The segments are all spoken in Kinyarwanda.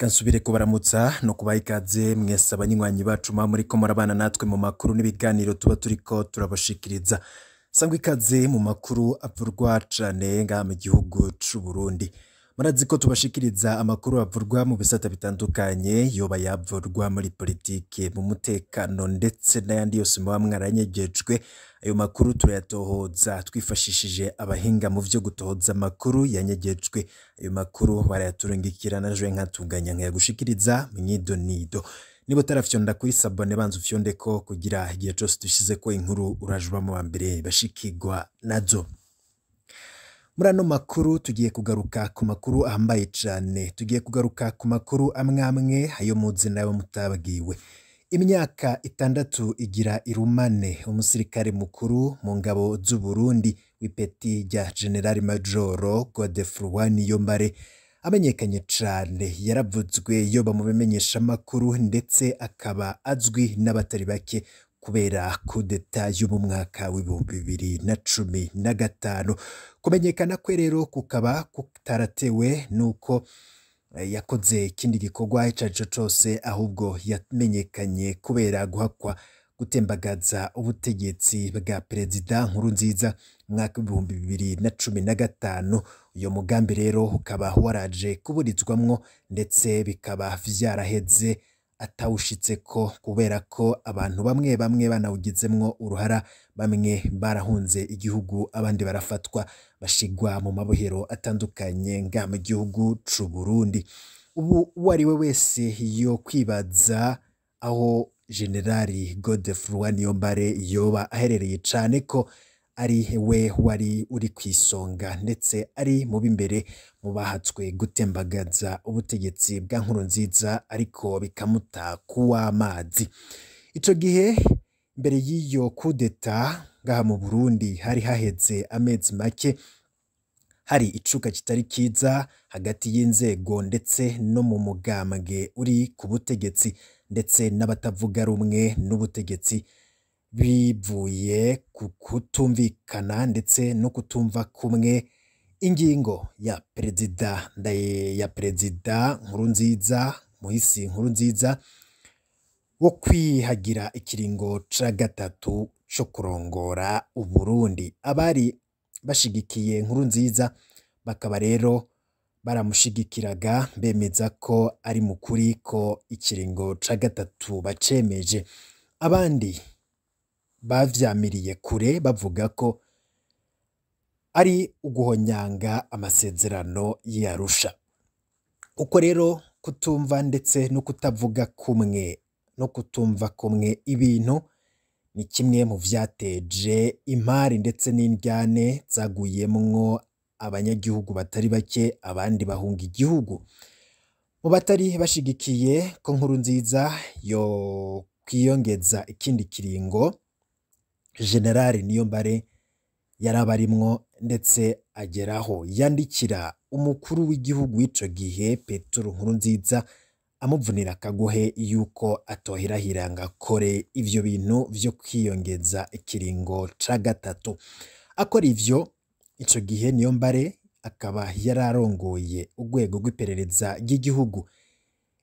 reka nsubire kubaramutsa no kubaha ikaze mwese abanywanyi bacu muba muri ko abana natwe mu makuru n'ibiganiro tuba turi ko turabashikiriza sangwa ikaze mu makuru avurwa cyane ngaha mu gihugu cy'u Burundi murazi ko tubashikiriza amakuru avurwa mu bisata bitandukanye yoba yavurwa muri politiki mu mutekano ndetse n'ayandi yose muba mwaranyegejwe ayo makuru turayatohoza twifashishije abahinga mu byo gutohoza amakuru yanyegejwe ayo makuru barayaturungikira na jwe nkatunganya nkayagushikiriza mu nido. niba utarafyonda kuri sabone banza ufyonde ko kugira igihe cyose dushyize ko inkuru urajwamo wa mbere bashikigwa nazo muri ano makuru tugiye kugaruka ku makuru ahambaye cyane tugiye kugaruka ku makuru amwe amwe ayo muzi nawe mutabwiwe imyaka itandatu igira irumane umusirikare mukuru mu ngabo z'u Burundi w'ipeti rya generali majoro godefroi niyombare amenyekanye cyane yaravuzwe iyo bamubimenyesha amakuru ndetse akaba azwi n'abatari bake kubera kudeta yo mu mwaka w'ibihumbi bibiri na cumi na gatanu kumenyekana kwe rero kukaba kutaratewe n'uko eh, yakoze ikindi gikorwa icyo ari cyo cyose ahubwo yamenyekanye kubera guhakwa gutembagaza ubutegetsi bwa perezida nkuru nziza mwaka w'ibihumbi bibiri na cumi na gatanu uyu mugambi rero ukaba waraje kuburizwamo ndetse bikaba vyaraheze atawushyitse ko kubera ko abantu bamwe bamwe banawugizemwo uruhara bamwe barahunze igihugu abandi barafatwa bashigwa mu mabohero atandukanye nga mu gihugu c'u Burundi ubu uwo ari we wese yo kwibaza aho generali Godefroid Niyombare yoba aherereye cane ko ari we wari uri ku isonga ndetse ari mu b'imbere mu bahatswe gutembagaza ubutegetsi bwa Nkuru nziza ariko bikamuta kuw'amazi icyo gihe mbere y'iyo kudeta ngaha mu Burundi hari haheze amezi make hari icuka kitari kiza hagati y'inzego ndetse no mu mugambwe uri ku butegetsi ndetse n'abatavuga rumwe n'ubutegetsi bivuye ku kutumvikana ndetse no kutumva kumwe ingingo ya perezida ya perezida Nkuru nziza Muhisi Nkuru nziza wo kwihagira ikiringo ca gatatu cyo kurongora Uburundi abari bashigikiye nziza bakaba rero baramushigikiraga bemeza ko ari mu kuri ko ikiringo ca gatatu bacemeje abandi babyamiriye kure bavuga ko ari uguhonyanga amasezerano y'i uko rero kutumva ndetse no kutavuga kumwe no kutumva kumwe ibintu ni kimwe mu byateje imari ndetse n'indyane zaguyemwo abanyagihugu batari bake abandi bahunga igihugu mu batari bashigikiye ko nkuru nziza yo kwiyongeza ikindi kiringo generali niyombare yari abarimwo ndetse ageraho yandikira umukuru w'igihugu w'icyo gihe peturu nkuru nziza amuvunira akaguhe yuko atohirahira ngo akore ibyo bintu byo kwiyongeza ikiringo cya gatatu akora ibyo icyo gihe niyombare akaba yararongoye urwego rw'iperereza ry'igihugu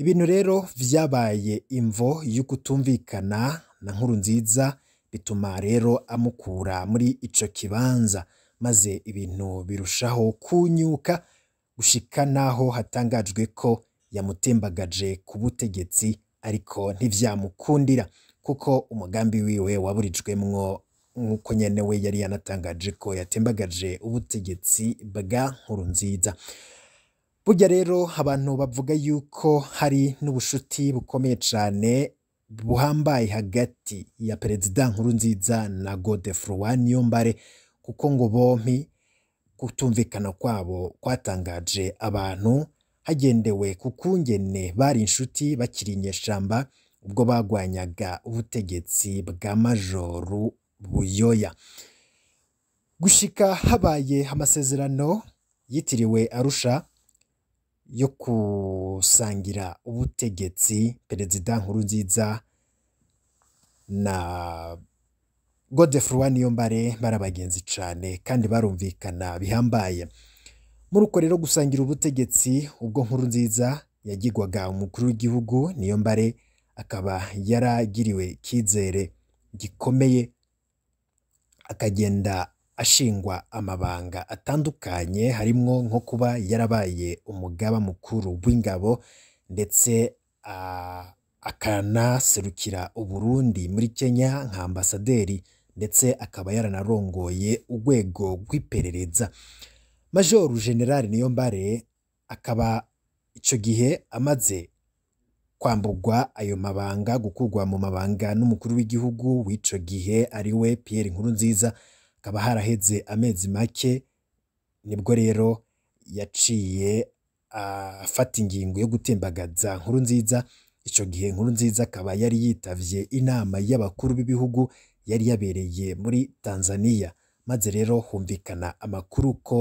ibintu rero byabaye imvo y'ukutumvikana na nkuru nziza bituma rero amukura muri icyo kibanza maze ibintu birushaho kunyuka gushika naho hatangajwe ko yamutembagaje ku butegetsi ariko ntibyamukundira kuko umugambi wiwe waburijwemwo nk'uko nyene we yari yanatangaje ko yatembagaje ubutegetsi bwa nkuru nziza burya rero abantu bavuga yuko hari n'ubushuti bukomeye cyane buhambaye hagati ya perezida Nkuru nziza na Godefroid Niyombare kuko ngo bompi kutumvikana kwabo kwatangaje abantu hagendewe ku kungene bari inshuti bakiri inyeshyamba ubwo bagwanyaga ubutegetsi bwa majoru buyoya gushika habaye amasezerano yitiriwe arusha yo gusangira ubutegetsi perezida Nkuru nziza na Godefroid Niyombare bari barabagenzi cyane kandi barumvikana bihambaye muri uko rero gusangira ubutegetsi ubwo nkuru nziza yagirwaga umukuru w'igihugu Niyombare akaba yaragiriwe icyizere gikomeye akagenda ashingwa amabanga atandukanye harimo nko kuba yarabaye umugaba mukuru w'ingabo ndetse akanaserukira u Burundi muri Kenya nka ambasaderi ndetse akaba yaranarongoye urwego rw'iperereza. Majoro General Niyombare akaba icyo gihe amaze kwamburwa ayo mabanga, gukurwa mu mabanga n'umukuru w'igihugu w'icyo gihe ari we Pierre Nkurunziza. hakaba haraheze amezi make nibwo rero yaciye afata ingingo yo gutembagaza nziza. icyo gihe Nkuru nziza akaba yari yitabye inama y'abakuru b'ibihugu yari yabereye muri Tanzania maze rero humvikana amakuru ko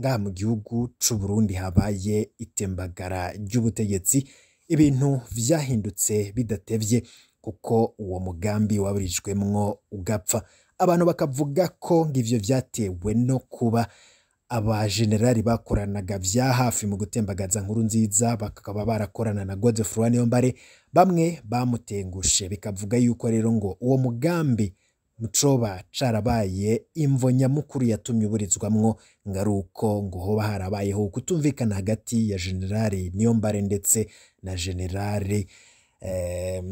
ngaha mu gihugu cy'u Burundi habaye itembagara ry'ubutegetsi ibintu byahindutse bidatebye kuko uwo mugambi waburijwemwo ugapfa abantu bakavuga ko ng'ibyo byatewe no kuba abajenerali bakoranaga bya hafi mu gutembagaza nkuru nziza bakaba barakorana na Godefroid Niyombare bamwe bamutengushe bikavuga yuko rero ngo uwo mugambi mucoba carabaye imvo nyamukuru yatumye uburizwamwo ngo ari uko ngo hoba harabayeho kutumvikana hagati ya generali Niyombare ndetse na generali eh,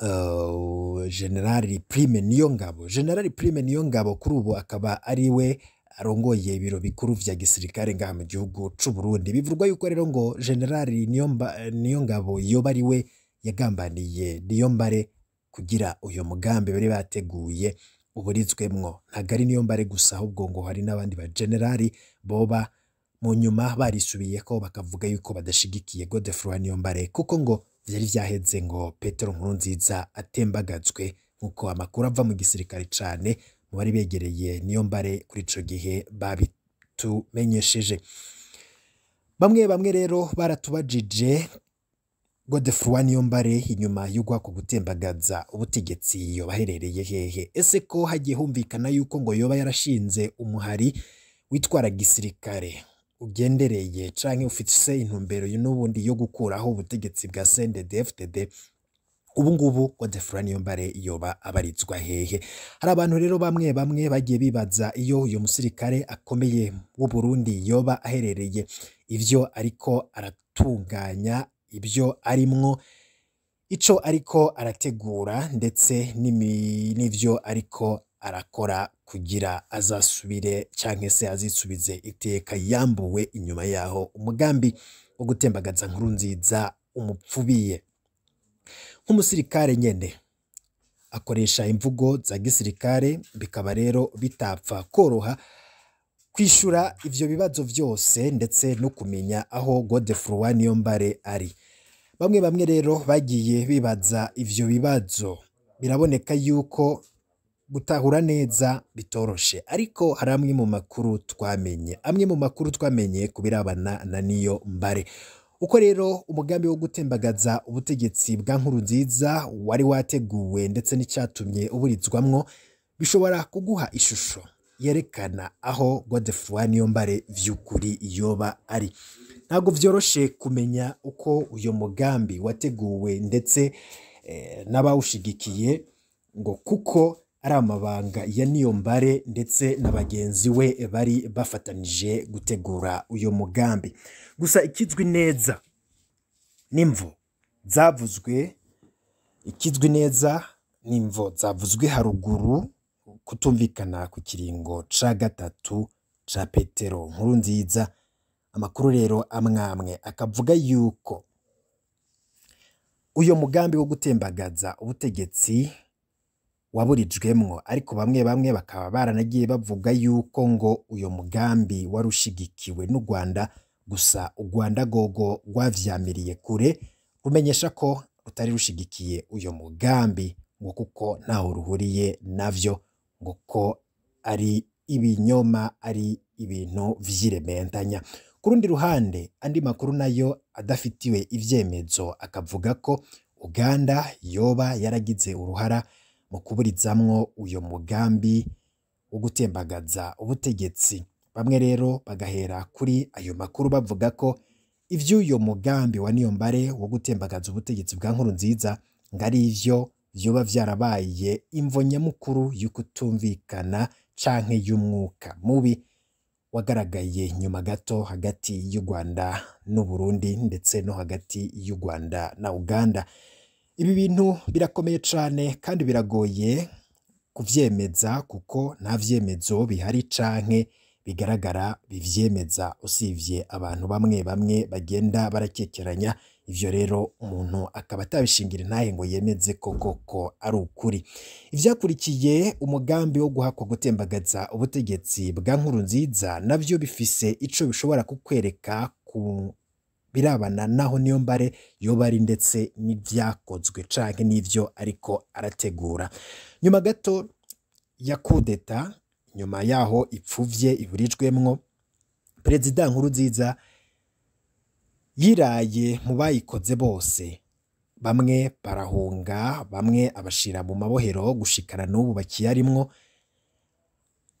Eh, generali Prime niyo ngabo generali Prime ngabo kuri ubu akaba ari we arongoye ibiro bikuru bya gisirikare ngaha mu gihugu cyu Burundi bivugwa yuko rero ngo generali ngabo iyo bari we yagambaniye Niyombare kugira uyu mugambi bari bateguye uburizwemwo ntabwo ari Niyombare gusa ahubwo ngo hari n'abandi ba generali boba mu nyuma barisubiye ko bakavuga yuko badashigikiye Godefroid Niyombare kuko ngo byari byaheze ngo Petero Nkuru nziza atembagatswe nk'uko amakuru ava mu gisirikare cyane mu bari begereye niyo mbare kuri icyo gihe babitumenyesheje bamwe bamwe rero baratubajije Godefroid Niyombare inyuma y'ugwa ku gutembagaza ubutegetsi yoba hehe ese ko hagiye humvikana yuko ngo yoba yarashinze umuhari witwara gisirikare ugendereye cyangwa ufite intumbero n'ubundi yo gukuraho ubutegetsi bwa CNDD-FDD ubu ngubu godefura niyombare yoba abarizwa hehe hari abantu rero bamwe bamwe bagiye bibaza iyo uyu musirikare akomeye w'u Burundi yoba aherereye ibyo ariko aratunganya ibyo arimwo icyo ariko arategura ndetse n'ibyo ariko arakora kugira azasubire cyangwa se azisubize iteka yambuwe inyuma yaho umugambi wo gutembagaza nkuru nziza umupfubiye nk'umusirikare nyine akoresha imvugo za gisirikare bikaba rero bitapfa koroha kwishyura ibyo bibazo byose ndetse no kumenya aho godefurwa niyombare ari bamwe bamwe rero bagiye bibaza ibyo bibazo biraboneka yuko gutahura neza bitoroshe ariko hari amwe mu makuru twamenye amwe mu makuru twamenye ku birabana na niyo mbare uko rero umugambi wo gutembagaza ubutegetsi bwa nkuru nziza wari wateguwe ndetse n'icyatumye uburizwamwo bishobora kuguha ishusho yerekana aho godefroid niyombare by'ukuri yoba ari ntabwo byoroshye kumenya uko uyu mugambi wateguwe ndetse eh, n'abawushigikiye ngo kuko ari amabanga ya Niyombare ndetse na bagenzi we bari bafatanyije gutegura uyu mugambi gusa ikizwi neza n'imvo zavuzwe ikizwi neza n'imvo zavuzwe haruguru kutumvikana ku kiringo ca gatatu cya petero nkuru nziza amakuru rero amwamwe akavuga yuko uyu mugambi wo gutembagaza ubutegetsi waburijwemo ariko bamwe bamwe bakaba baranagiye bavuga yuko ngo uyu mugambi wari ushigikiwe n'u Rwanda gusa u Rwanda gogo rwavyamiriye kure kumenyesha ko rutari rushigikiye uyu mugambi ngo kuko ntaho ruhuriye navyo ngo ko ari ibinyoma ari ibintu vy'irementanya ku rundi ruhande andi makuru nayo adafitiwe ivyemezo akavuga ko Uganda yoba yaragize uruhara mu kuburizamwo uyu mugambi wo gutembagaza ubutegetsi bamwe rero bagahera kuri ayo makuru bavuga ko iby'uyu mugambi wa niyombare wo gutembagaza ubutegetsi bwa nkuru nziza ngo ari byo byoba byarabaye imvo nyamukuru yo kutumvikana y'umwuka mubi wagaragaye nyuma gato hagati y'u Rwanda n'u Burundi ndetse no hagati y'u Rwanda na Uganda ibi bintu birakomeye cyane kandi biragoye kubyemeza kuko nta byemezo bihari canke bigaragara bibyemeza usibye abantu bamwe bamwe bagenda barakekeranya ibyo rero umuntu akaba atabishingira intahe ngo yemeze koko ari ukuri ivyakurikiye umugambi wo guhakwa gutembagaza ubutegetsi bwa nkuru nziza nabyo bifise icyo bishobora kukwereka ku birabana naho niyo mbare yoba ari ndetse n'ibyakozwe canke n'ibyo ariko arategura nyuma gato ya kudeta nyuma yaho ipfuvye iburijwemwo perezida Nkuru nziza yiraye mu bayikoze bose bamwe barahunga bamwe abashira mu mabohero gushikana n'ubu bakiyarimwo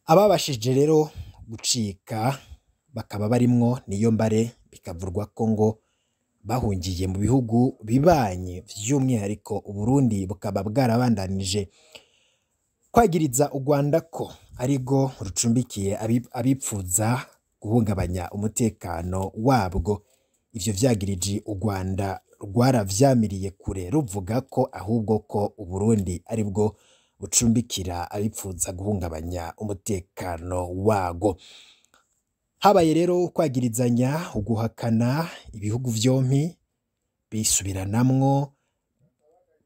ababashije rero gucika bakaba barimwo niyo mbare bikavurwa ko ngo bahungiye mu bihugu bibanye by'umwihariko Burundi bukaba bwarabandanije kwagiriza u Rwanda ko ari rucumbikiye abipfuza guhungabanya umutekano wabwo ibyo byagirije u Rwanda rwaravyamiriye kure ruvuga ko ahubwo ko u Burundi bwo bucumbikira abipfuza guhungabanya umutekano wago habaye rero kwagirizanya uguhakana ibihugu byombi bisubiranamwo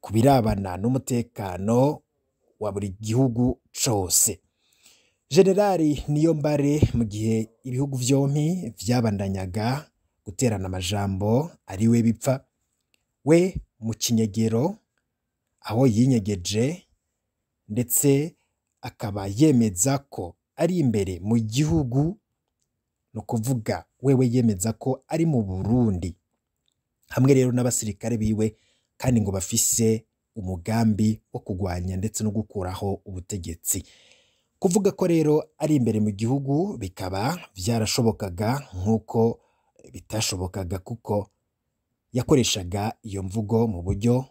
ku birabana n'umutekano wa buri gihugu cyose generali niyo mbare mu gihe ibihugu byombi byabandanyaga guterana amajambo ari we bipfa we mu kinyegero aho yinyegeje ndetse akaba yemeza ko ari imbere mu gihugu ni ukuvuga wewe yemeza ko ari mu burundi hamwe rero n'abasirikare biwe kandi ngo bafise umugambi wo kurwanya ndetse no gukuraho ubutegetsi kuvuga ko rero ari imbere mu gihugu bikaba byarashobokaga nk'uko bitashobokaga kuko yakoreshaga iyo mvugo mu buryo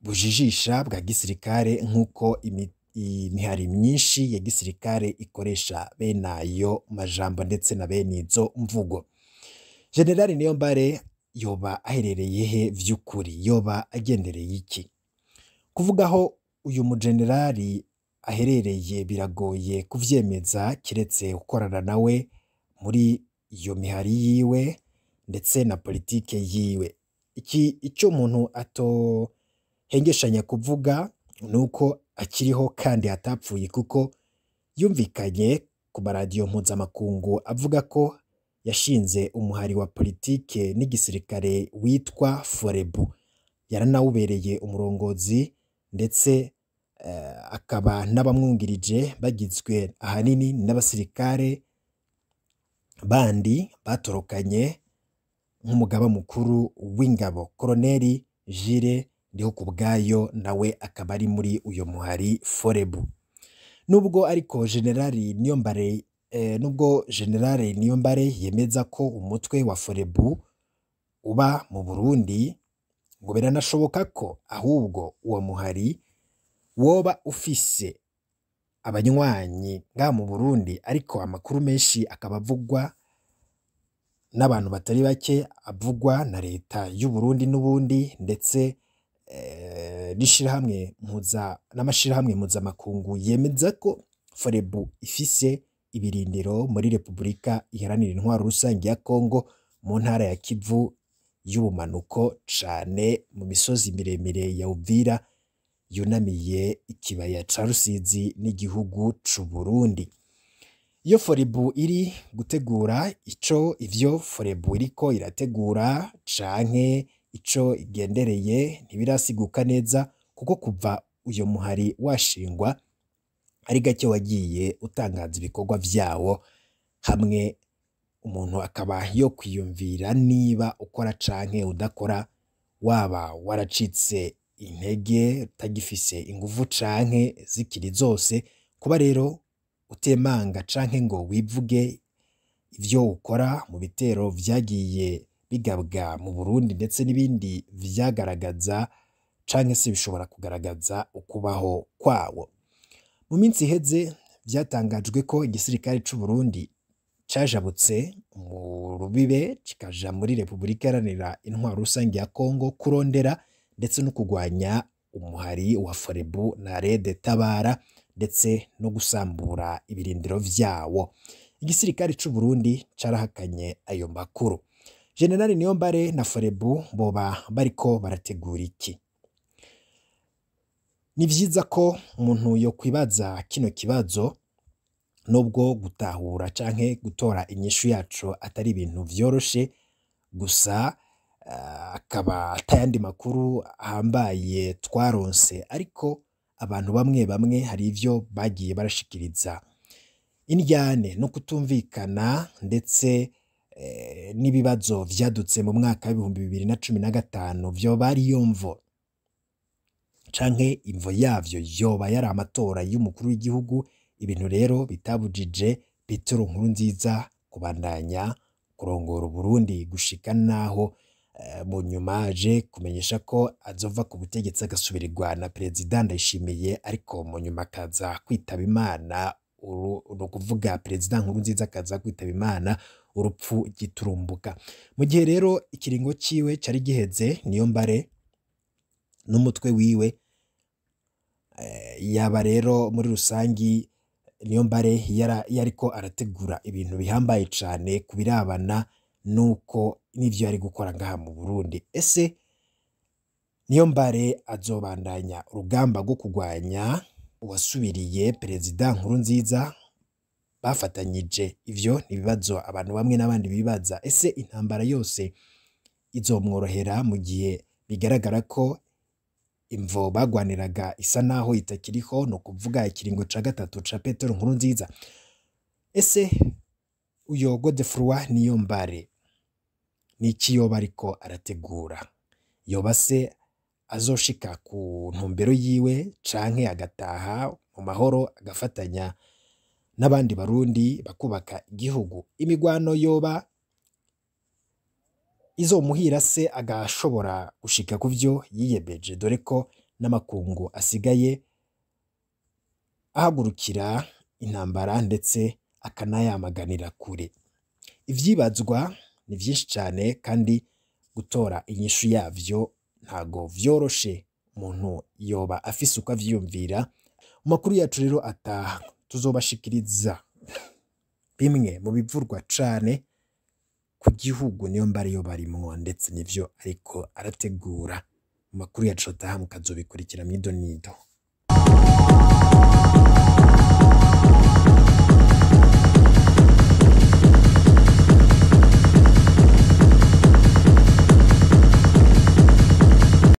bujijisha bwa gisirikare nk'uko imiti imihari myinshi ya gisirikare ikoresha bene ayo majambo ndetse na bene izo mvugo generali niyombare yoba aherereye he by'ukuri yoba agendereye iki kuvugaho uyu mujenerali aherereye biragoye kubyemeza keretse gukorana nawe muri iyo mihari yiwe ndetse na politike yiwe iki icyo umuntu atohengeshanya kuvuga ni uko akiriho kandi atapfuye kuko yumvikanye ku maradiyo mpuzamakungu avuga ko yashinze umuhari wa politiki n'igisirikare witwa forebu yaranawubereye umurongozi ndetse eh, akaba n'abamwungirije bagizwe ahanini n'abasirikare bandi batorokanye nk'umugaba mukuru w'ingabo koroneri Jules Ndiho kubwayo nawe akaba ari muri uyu muhari forebu nubwo ariko generali niyombare eh, nubwo generale niyombare yemeza ko umutwe wa forebu uba mu burundi ngo biranashoboka ko ahubwo uwo muhari woba ufise abanywanyi nga mu burundi ariko amakuru menshi akaba avugwa n'abantu batari bake avugwa na leta y'uburundi n'ubundi ndetse Eh, n'ishyirahamwe mpuza n'amashyirahamwe mpuzamakungu yemeza ko forebu ifise ibirindiro muri repubulika iharanira intwaro rusange ya Kongo mu ntara ya Kivu y'ubumanuko cane mu misozi miremire ya Uvira yunamiye ikibaya ca Rusizi n'igihugu c'u Burundi iyo forebu iri gutegura ico ivyo forebu iriko irategura canke ico igendereye ntibirasiguka neza kuko kuva uyo muhari washingwa ari gake wagiye utangaza ibikorwa vyawo hamwe umuntu akaba yo kwiyumvira niba ukora canke udakora waba waracitse intege utagifise inguvu canke zikiri zose kuba rero utemanga canke ngo wivuge ivyo ukora mu bitero vyagiye bigabwa mu Burundi ndetse n'ibindi vyagaragaza canke se bishobora kugaragaza ukubaho kwawo mu minsi iheze byatangajwe ko igisirikare cy’u Burundi cyajabutse mu rubibe kikaja muri Repubulika Iharanira Intwaro Rusange ya Kongo kurondera ndetse no kugwanya umuhari wa Forebu na Rede Tabara ndetse no gusambura ibirindiro vyawo. Igisirikare Burundi carahakanye ayo makuru. generali niyombare na forebu boba bariko barategura iki ni byiza ko umuntu yakwibaza kino kibazo nubwo gutahura cyangwa gutora inyishu yacu atari ibintu byoroshye gusa eh, akaba atayandi makuru ahambaye twaronse ariko abantu bamwe bamwe hari ibyo bagiye barashikiriza indyane no kutumvikana ndetse Eh, n'ibibazo vyadutse mu mwaka w'ibihumbi bibiri na cumi na gatanu vyoba ari yo mvo canke imvo yavyo yoba yari amatora y'umukuru w'igihugu ibintu rero bitabujije Petero Nkuru nziza kubandanya kurongora Uburundi gushika naho eh, mu nyuma aje kumenyesha ko azova ku butegetsi agasubirirwa na perezida Ndayishimiye ariko mu nyuma akaza kwitaba Imana ni ukuvuga perezida nkuru nziza akaza kwitaba imana urupfu giturumbuka mu gihe rero ikiringo cyiwe cyari giheze niyo mbare n'umutwe wiwe eh, yaba rero muri rusange niyo mbare yariko arategura ibintu bihambaye cyane ku birabana n'uko n'ibyo yari gukora ngaha mu burundi ese niyo mbare azobandanya urugamba rwo kurwanya wasubiriye perezida Nkuru nziza bafatanyije ibyo ni ibibazo abantu bamwe n'abandi bibaza ese intambara yose izomworohera mu gihe bigaragara ko imvo bagwaniraga isa naho itakiriho ni ukuvuga ikiringo cya gatatu cya Petero nziza ese uyo Godefroid Niyombare ni iki yoba ariko arategura yoba se azoshika ku ntumbero yiwe canke agataha mu mahoro agafatanya n'abandi barundi bakubaka igihugu imigwano yoba izomuhira se agashobora gushika ku vyo yiyemeje dore ko n'amakungu asigaye ahagurukira intambara ndetse akanayamaganira kure ibyibazwa ni byinshi cyane kandi gutora inyishu yabyo ntago byoroshye umuntu yoba afise uko avyiyumvira mu makuru yacu rero ataha tuzobashikiriza bimwe mu bivurwa cane ku gihugu niyo mbare yo barimwo ndetse n'ivyo ariko arategura makuru yacu ataha mukazobikurikira mw'ido nido